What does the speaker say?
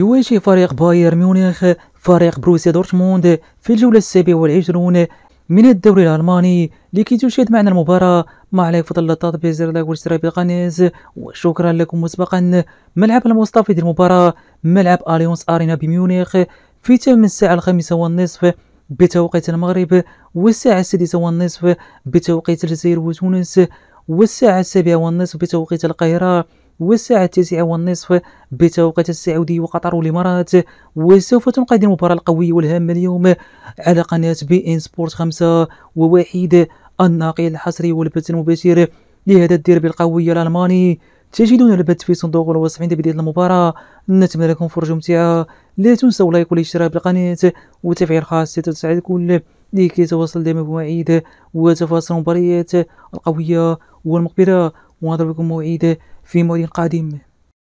يواجه فريق بايرن ميونخ فريق بروسيا دورتموند في الجولة السابعة والعشرون من الدوري الألماني لكي تشاهد معنا المباراة مع عليك فضل اللطاط بزر لاك واشتراك وشكرا لكم مسبقا ملعب المستفيد المباراة ملعب أليونس أرينا بميونخ في تم الساعة الخامسة والنصف بتوقيت المغرب والساعة السادسة والنصف بتوقيت الجزائر وتونس والساعة السابعة والنصف بتوقيت القاهرة والساعة التاسعة والنصف بتوقيت السعودي وقطر والإمارات وسوف تنقذ المباراة القوية والهامة اليوم على قناة بي إن سبورت خمسة ووحيد الناقل الحصري والبث المباشر لهذا الديربي القوي الألماني تجدون البث في صندوق الوصف عند بداية المباراة نتمنى لكم فرجة ممتعة لا تنسوا لايك والاشتراك بالقناة وتفعيل خاصة تساعد الكل لكي يتواصل دائما بمواعيد وتفاصيل المباريات القوية والمقبلة ونضربكم موعد في موعد قادم